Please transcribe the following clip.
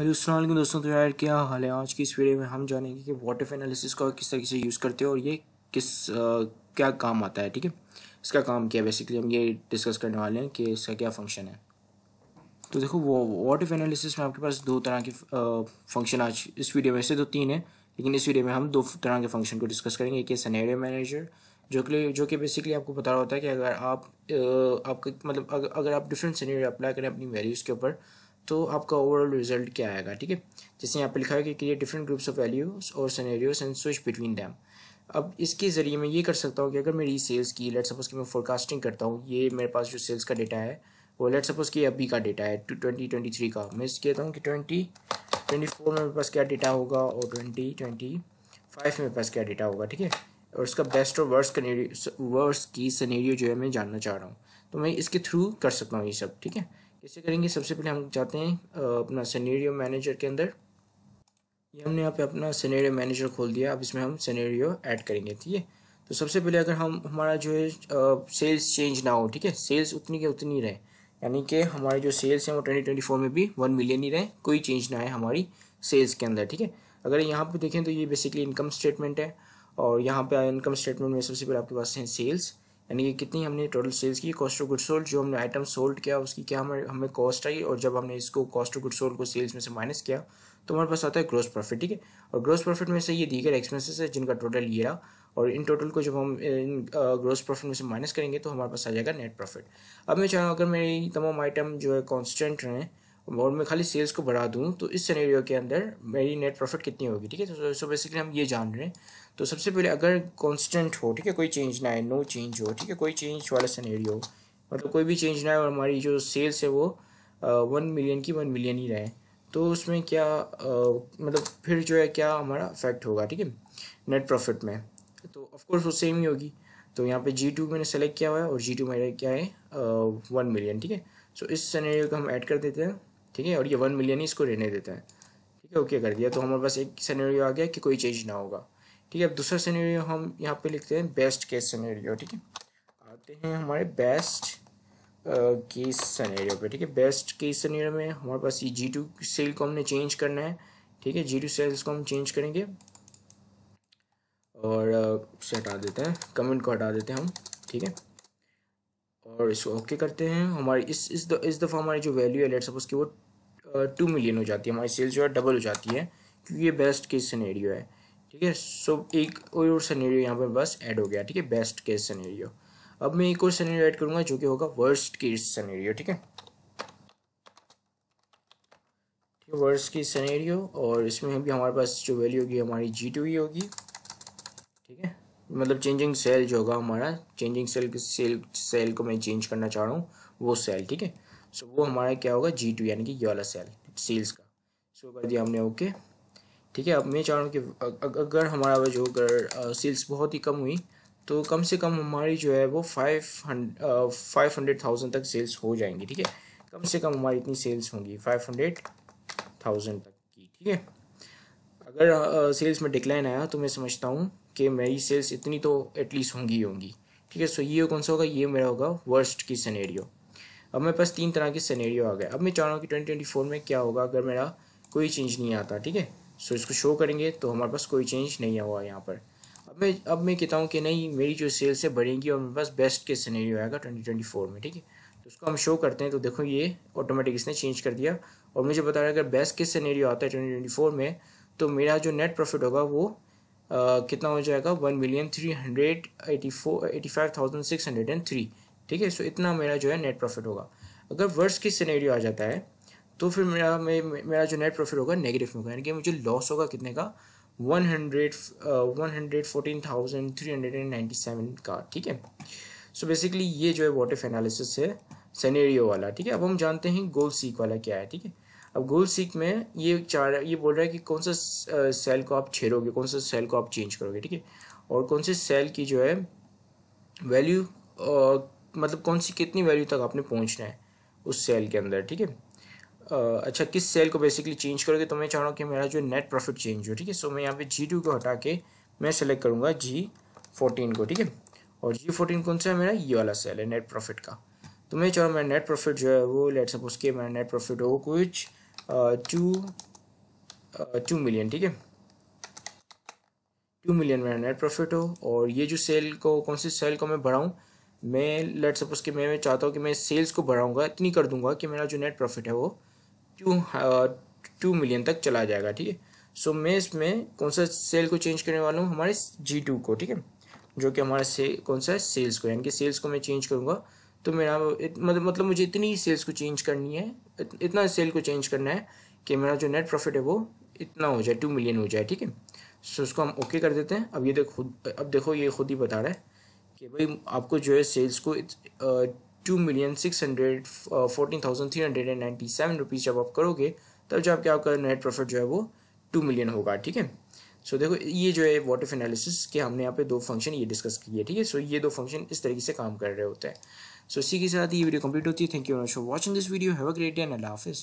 hello अलग दोस्तों तो यार क्या हाल है आज की इस वीडियो में हम जानेंगे कि वाटर एनालिसिस का किस तरीके से यूज़ करते हैं और ये किस आ, क्या काम आता है ठीक है इसका काम क्या है बेसिकली हम ये डिस्कस करने वाले हैं कि इसका क्या फंक्शन है तो देखो वो वाटर एनालिसिस में आपके पास दो तरह के फंक्शन आज इस वीडियो में से तो तीन है लेकिन इस वीडियो में हम दो तरह के फंक्शन को डिस्कस करेंगे एक है सनेरियो मैनेजर जो कि जो कि बेसिकली आपको बता रहा होता है कि अगर आप आपके मतलब अगर, अगर आप डिफरेंट सनेरियो अप्लाई करें अपनी वैल्यूज़ के ऊपर तो आपका ओवरऑल रिजल्ट क्या आएगा ठीक है जैसे यहाँ पे लिखा है कि create different groups of values और scenarios and switch between them अब इसके ज़रिए मैं ये कर सकता हूँ कि अगर मेरी सेल्स की लेट सपोज कि मैं फोरकास्टिंग करता हूँ ये मेरे पास जो सेल्स का डेटा है वो लेट सपोज कि अभी का डेटा है टू ट्वेंटी ट्वेंटी थ्री का मैं कहता हूँ कि ट्वेंटी ट्वेंटी फोर में मेरे पास क्या डेटा होगा और ट्वेंटी ट्वेंटी फाइव में मेरे पास क्या डेटा होगा ठीक है और उसका बेस्ट और वर्स वर्स की सनेरियो जो है मैं जानना चाह रहा हूँ तो मैं इसके थ्रू कर सकता हूँ ये सब ठीक है कैसे करेंगे सबसे पहले हम जाते हैं अपना सनेरियो मैनेजर के अंदर ये हमने यहाँ पे अपना सनेरियो मैनेजर खोल दिया अब इसमें हम सनेरियो ऐड करेंगे ठीक है तो सबसे पहले अगर हम हमारा जो है सेल्स चेंज ना हो ठीक है सेल्स उतनी के उतनी रहे यानी कि हमारे जो सेल्स हैं वो ट्वेंटी ट्वेंटी फोर में भी वन मिलियन ही रहे कोई चेंज ना आए हमारी सेल्स के अंदर ठीक है अगर यहाँ पे देखें तो ये बेसिकली इनकम स्टेटमेंट है और यहाँ पे इनकम स्टेटमेंट में सबसे पहले आपके पास हैं सेल्स यानी कि कितनी हमने टोटल सेल्स की कॉस्ट ऑफ गुड सोल्ड जो हमने आइटम सोल्ड किया उसकी क्या हमें हमें कॉस्ट आई और जब हमने इसको कॉस्ट ऑफ गुड सोल्ड को सेल्स में से माइनस किया तो हमारे पास आता है ग्रोस प्रॉफिट ठीक है और ग्रोस प्रॉफिट में से ये दीगर एक्सपेंसेस है जिनका टोटल ये रहा और इन टोटल को जब हम इन ग्रोस प्रॉफिट में से माइनस करेंगे तो हमारे पास आ जाएगा नेट प्रॉफिट अब मैं चाहूँगा अगर मेरी तमाम आइटम जो है कॉन्स्टेंट रहें और मैं खाली सेल्स को बढ़ा दूँ तो इस सिनेरियो के अंदर मेरी नेट प्रॉफिट कितनी होगी ठीक है तो सो बेसिकली हम ये जान रहे हैं तो सबसे पहले अगर कॉन्स्टेंट हो ठीक है कोई चेंज ना आए नो चेंज हो ठीक है कोई चेंज वाला सिनेरियो मतलब तो कोई भी चेंज ना आए और हमारी जो सेल्स है वो वन मिलियन की वन मिलियन ही रहे तो उसमें क्या आ, मतलब फिर जो है क्या हमारा इफेक्ट होगा ठीक है नेट प्रॉफिट में तो ऑफकोर्स वो सेम ही होगी तो यहाँ पे जी टू मैंने सेलेक्ट किया हुआ है और जी टू मेरा क्या है वन मिलियन ठीक है सो इस सिनेरियो को हम ऐड कर देते हैं ठीक है और ये वन मिलियन ही इसको रहने देता है ठीक है ओके कर दिया तो हमारे पास एक सैनरियो आ गया कि कोई चेंज ना होगा ठीक है अब दूसरा सैनरियो हम यहाँ पे लिखते हैं बेस्ट केस सैनरियो ठीक है आते हैं हमारे बेस्ट केस सनेरियो पे ठीक है बेस्ट केस सनेरियो में हमारे पास ये जी टू सेल को हमने चेंज करना है ठीक है जी टू सेल्स को हम चेंज करेंगे और उसे हटा देते हैं कमेंट को हटा देते हैं हम ठीक है और इसको ओके करते हैं हमारी इस इस द, इस दफ़ा हमारी जो वैल्यू है लेट सपोज कि वो टू मिलियन हो जाती है हमारी सेल्स जो है डबल हो जाती है क्योंकि ये बेस्ट केस सिनेरियो है ठीक है सो एक और सिनेरियो यहाँ पर बस ऐड हो गया ठीक है बेस्ट केस सिनेरियो अब मैं एक और सिनेरियो ऐड करूँगा जो कि होगा वर्स्ट केस सिनेरियो ठीक है वर्स की सिनेरियो और इसमें भी हमारे पास जो वैल्यू होगी हमारी जी टू ही होगी ठीक है मतलब चेंजिंग सेल जो होगा हमारा चेंजिंग सेल सेल सेल को मैं चेंज करना चाह रहा हूँ वो सेल ठीक है सो वो हमारा क्या होगा जी टू यानी कि ये वाला सेल सेल्स का सो कर दिया हमने ओके ठीक है अब मैं चाह रहा हूँ कि अगर हमारा जो अगर सेल्स बहुत ही कम हुई तो कम से कम हमारी जो है वो five hundred five hundred thousand तक सेल्स हो जाएंगी ठीक है कम से कम हमारी इतनी सेल्स होंगी फाइव हंड्रेड थाउजेंड तक की ठीक है अगर सेल्स में डिक्लाइन आया तो मैं समझता हूँ कि मेरी सेल्स इतनी तो एटलीस्ट होंगी ही होंगी ठीक है सो ये कौन सा होगा ये मेरा होगा वर्स्ट की सनेरियो अब मेरे पास तीन तरह के सनेरियो आ गए अब मैं चाह रहा हूँ कि ट्वेंटी ट्वेंटी फोर में क्या होगा अगर मेरा कोई चेंज नहीं आता ठीक है सो इसको शो करेंगे तो हमारे पास कोई चेंज नहीं हुआ यहाँ पर अब मैं अब मैं कहता हूँ कि नहीं मेरी जो सेल्स है बढ़ेंगी और मेरे पास बेस्ट के सनेरियो आएगा ट्वेंटी ट्वेंटी फोर में ठीक है तो उसको हम शो करते हैं तो देखो ये ऑटोमेटिक इसने चेंज कर दिया और मुझे बता रहा है अगर बेस्ट के सनेरियो आता है ट्वेंटी ट्वेंटी फोर में तो मेरा जो नेट प्रॉफिट होगा वो Uh, कितना हो जाएगा one million three hundred eighty four eighty five thousand six hundred and three ठीक है सो इतना मेरा जो है नेट प्रॉफिट होगा अगर वर्स की सिनेरियो आ जाता है तो फिर मेरा मे, मेरा जो नेट प्रॉफिट होगा नेगेटिव होगा यानी कि मुझे लॉस होगा कितने का one hundred one hundred fourteen thousand three hundred and ninety seven का ठीक है सो बेसिकली ये जो है वॉटिफ एनालिसिस है सिनेरियो वाला ठीक है अब हम जानते हैं गोल सीक वाला क्या है ठीक है अब गोल सीख में ये चाह ये बोल रहा है कि कौन सा सेल को आप छेड़ोगे कौन सा सेल को आप चेंज करोगे ठीक है और कौन से सेल की जो है वैल्यू मतलब कौन सी कितनी वैल्यू तक आपने पहुंचना है उस सेल के अंदर ठीक है अच्छा किस सेल को बेसिकली चेंज करोगे तो मैं चाह रहा हूँ कि मेरा जो नेट प्रॉफिट चेंज हो ठीक है सो मैं यहाँ पे जी टू को हटा के मैं सेलेक्ट करूँगा जी फोर्टीन को ठीक है और जी फोर्टीन कौन सा है मेरा ये वाला सेल है नेट प्रॉफिट का तो मैं चाह रहा हूँ मेरा नेट प्रॉफिट जो है वो लेट सपोज के मेरा नेट प्रॉफिट हो कुछ टू टू मिलियन ठीक है टू मिलियन मेरा नेट प्रॉफिट हो और ये जो सेल को कौन सी सेल को मैं बढ़ाऊँ मैं लेट सपोज कि मैं मैं चाहता हूँ कि मैं सेल्स को बढ़ाऊँगा इतनी कर दूंगा कि मेरा जो नेट प्रॉफिट है वो टू टू मिलियन तक चला जाएगा ठीक है सो मैं इसमें कौन सा सेल को चेंज करने वाला हूँ हमारे जी टू को ठीक है जो कि हमारे से कौन सा है सेल्स को यानी कि सेल्स को मैं चेंज करूँगा तो मेरा मतलब मतलब मुझे इतनी सेल्स को चेंज करनी है इतना सेल को चेंज करना है कि मेरा जो नेट प्रॉफिट है वो इतना हो जाए टू मिलियन हो जाए ठीक है सो उसको हम ओके कर देते हैं अब ये देखो अब देखो ये खुद ही बता रहा है कि भाई आपको जो है सेल्स को two million six hundred fourteen thousand three hundred and ninety seven rupees जब आप करोगे तब जो आपके आपका नेट प्रॉफिट जो है वो टू मिलियन होगा ठीक है सो देखो ये जो है वॉट इफ एनालिसिस के हमने यहाँ पे दो फंक्शन ये डिस्कस किए ठीक है सो ये दो फंक्शन इस तरीके से काम कर रहे होते हैं सो इसी के साथ ये वीडियो कंप्लीट होती है thank you for watching this video have a great day and Hafiz